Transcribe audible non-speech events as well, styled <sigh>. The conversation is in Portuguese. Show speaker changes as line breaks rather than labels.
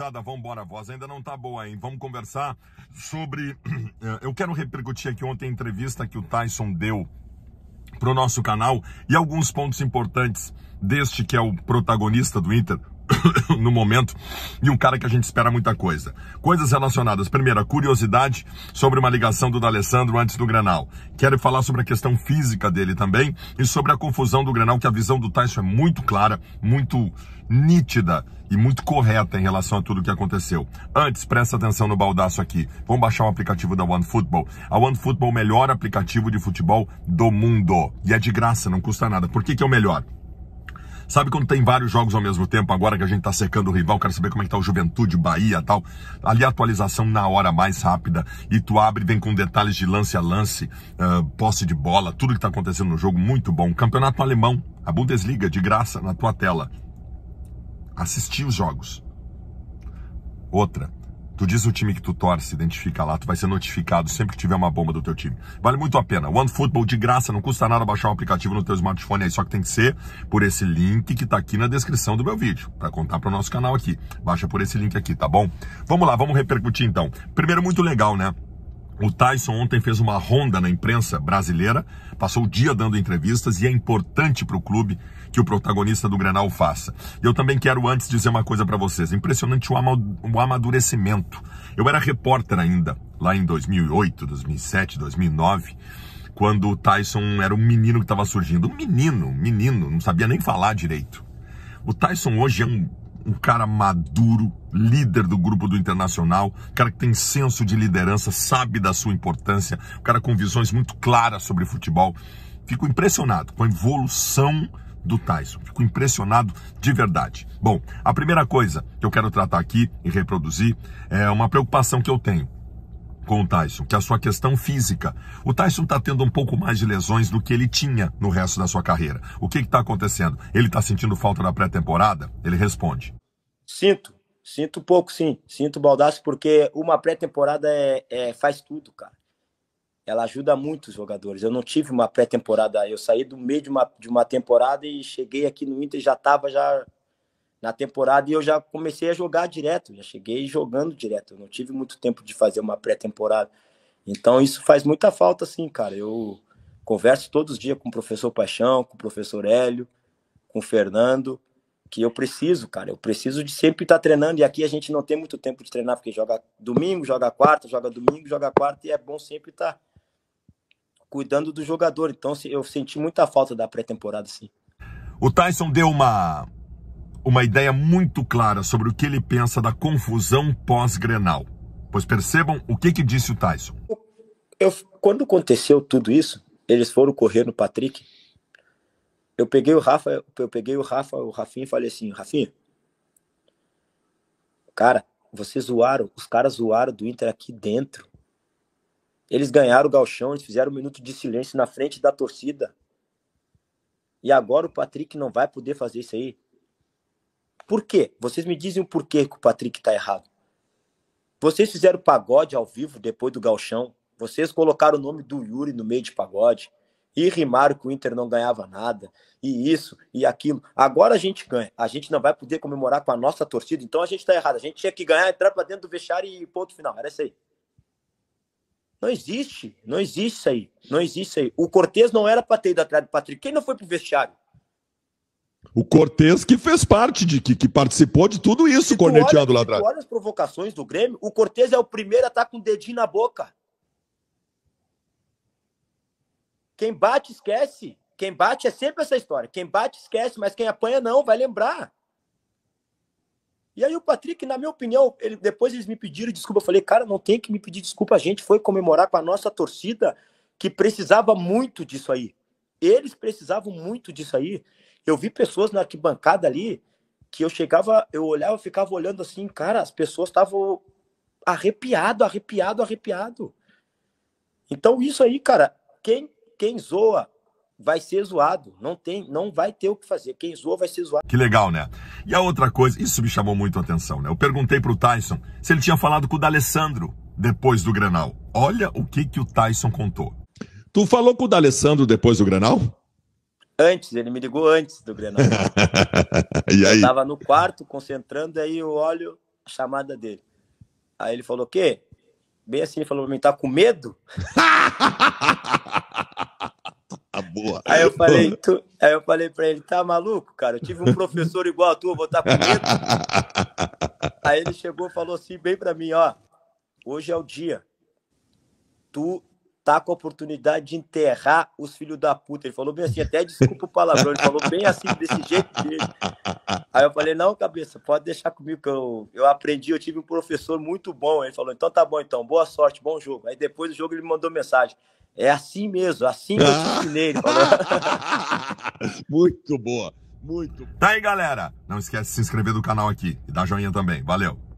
gurizada, vambora, a voz ainda não tá boa, hein? Vamos conversar sobre. <clears throat> Eh, eu quero repercutir aqui ontem a entrevista que o Tyson deu pro nosso canal e alguns pontos importantes deste que é o protagonista do Inter, <coughs> no momento de um cara que a gente espera muita coisa. Coisas relacionadas, primeiro, a curiosidade sobre uma ligação do D'Alessandro antes do Granal. Quero falar sobre a questão física dele também e sobre a confusão do Granal, que a visão do Tyson é muito clara, muito nítida e muito correta em relação a tudo o que aconteceu. Antes, presta atenção no baldaço aqui. Vamos baixar o aplicativo da OneFootball. A OneFootball é o melhor aplicativo de futebol do mundo. E é de graça, não custa nada. Por que, que é o melhor? Sabe quando tem vários jogos ao mesmo tempo, agora que a gente tá secando o rival, quero saber como é que tá o Juventude, Bahia tal. Ali a atualização na hora mais rápida e tu abre vem com detalhes de lance a lance, uh, posse de bola, tudo que tá acontecendo no jogo, muito bom. Campeonato Alemão, a Bundesliga, de graça, na tua tela. Assistir os jogos. Outra, Tu diz o time que tu torce, identifica lá, tu vai ser notificado sempre que tiver uma bomba do teu time. Vale muito a pena. OneFootball de graça, não custa nada baixar um aplicativo no teu smartphone aí, só que tem que ser por esse link que tá aqui na descrição do meu vídeo, para contar para o nosso canal aqui. Baixa por esse link aqui, tá bom? Vamos lá, vamos repercutir então. Primeiro muito legal, né? O Tyson ontem fez uma ronda na imprensa brasileira, passou o dia dando entrevistas e é importante para o clube que o protagonista do Grenal faça. eu também quero antes dizer uma coisa para vocês, impressionante o amadurecimento. Eu era repórter ainda, lá em 2008, 2007, 2009, quando o Tyson era um menino que estava surgindo. Um menino, um menino, não sabia nem falar direito. O Tyson hoje é um um cara maduro, líder do grupo do Internacional, cara que tem senso de liderança, sabe da sua importância, um cara com visões muito claras sobre futebol. Fico impressionado com a evolução do Tyson. Fico impressionado de verdade. Bom, a primeira coisa que eu quero tratar aqui e reproduzir é uma preocupação que eu tenho com o Tyson, que é a sua questão física. O Tyson está tendo um pouco mais de lesões do que ele tinha no resto da sua carreira. O que está acontecendo? Ele está sentindo falta da pré-temporada? Ele responde.
Sinto, sinto pouco, sim. Sinto baldaço, porque uma pré-temporada é, é, faz tudo, cara. Ela ajuda muito os jogadores. Eu não tive uma pré-temporada. Eu saí do meio de uma, de uma temporada e cheguei aqui no Inter e já estava já na temporada e eu já comecei a jogar direto, já cheguei jogando direto. Eu não tive muito tempo de fazer uma pré-temporada. Então isso faz muita falta, assim, cara. Eu converso todos os dias com o professor Paixão, com o professor Hélio, com o Fernando, que eu preciso, cara. Eu preciso de sempre estar treinando. E aqui a gente não tem muito tempo de treinar, porque joga domingo, joga quarta, joga domingo, joga quarta, e é bom sempre estar cuidando do jogador. Então eu senti muita falta da pré-temporada, sim
O Tyson deu uma uma ideia muito clara sobre o que ele pensa da confusão pós-grenal. Pois percebam o que, que disse
o Tyson. Eu, quando aconteceu tudo isso, eles foram correr no Patrick. Eu peguei o Rafa, eu peguei o Rafa, o Rafinha e falei assim, Rafinha, cara, vocês zoaram, os caras zoaram do Inter aqui dentro. Eles ganharam o galchão, eles fizeram um minuto de silêncio na frente da torcida. E agora o Patrick não vai poder fazer isso aí. Por quê? Vocês me dizem o porquê que o Patrick tá errado. Vocês fizeram pagode ao vivo depois do galchão. Vocês colocaram o nome do Yuri no meio de pagode. E rimaram que o Inter não ganhava nada. E isso, e aquilo. Agora a gente ganha. A gente não vai poder comemorar com a nossa torcida. Então a gente tá errado. A gente tinha que ganhar, entrar pra dentro do vestiário e ponto final. Era isso aí. Não existe. Não existe isso aí. Não existe isso aí. O Cortez não era pra ter ido atrás do Patrick. Quem não foi pro vestiário?
O Cortez que fez parte de que, que participou de tudo isso, se corneteando olha, lá atrás. Olha
as provocações do Grêmio. O Cortez é o primeiro a estar tá com o dedinho na boca. Quem bate esquece. Quem bate é sempre essa história. Quem bate esquece, mas quem apanha não vai lembrar. E aí o Patrick, na minha opinião, ele, depois eles me pediram desculpa. Eu falei, cara, não tem que me pedir desculpa. A gente foi comemorar com a nossa torcida que precisava muito disso aí. Eles precisavam muito disso aí. Eu vi pessoas na arquibancada ali que eu chegava, eu olhava, ficava olhando assim, cara, as pessoas estavam arrepiado, arrepiado, arrepiado. Então isso aí, cara, quem quem zoa vai ser zoado, não tem, não vai ter o que fazer. Quem zoa vai ser zoado.
Que legal, né? E a outra coisa, isso me chamou muito a atenção, né? Eu perguntei pro Tyson se ele tinha falado com o D'Alessandro depois do Granal.
Olha o que que o Tyson contou.
Tu falou com o D'Alessandro depois do Granal?
Antes, ele me ligou antes do Grenal. <laughs> e aí? Eu tava no quarto, concentrando, aí eu olho a chamada dele. Aí ele falou, o quê? Bem assim, ele falou pra mim, tá com medo? <laughs> Tá boa. Aí eu falei, <laughs> tu... aí eu falei pra ele, tá maluco, cara? Eu tive um professor igual a tu, eu vou estar tá com medo. aí ele chegou e falou assim, bem pra mim, ó, hoje é o dia. Tu tá com a oportunidade de enterrar os filhos da puta. Ele falou bem assim, até desculpa o palavrão, ele falou bem assim, desse jeito dele. Aí eu falei, não, cabeça, pode deixar comigo, que eu, eu aprendi, eu tive um professor muito bom. Ele falou, então tá bom, então, boa sorte, bom jogo. Aí depois do jogo ele me mandou mensagem. É assim mesmo, assim eu te ensinei. <laughs> muito boa, muito.
Tá aí, galera. Não esquece de se inscrever no canal aqui e dar joinha também. Valeu.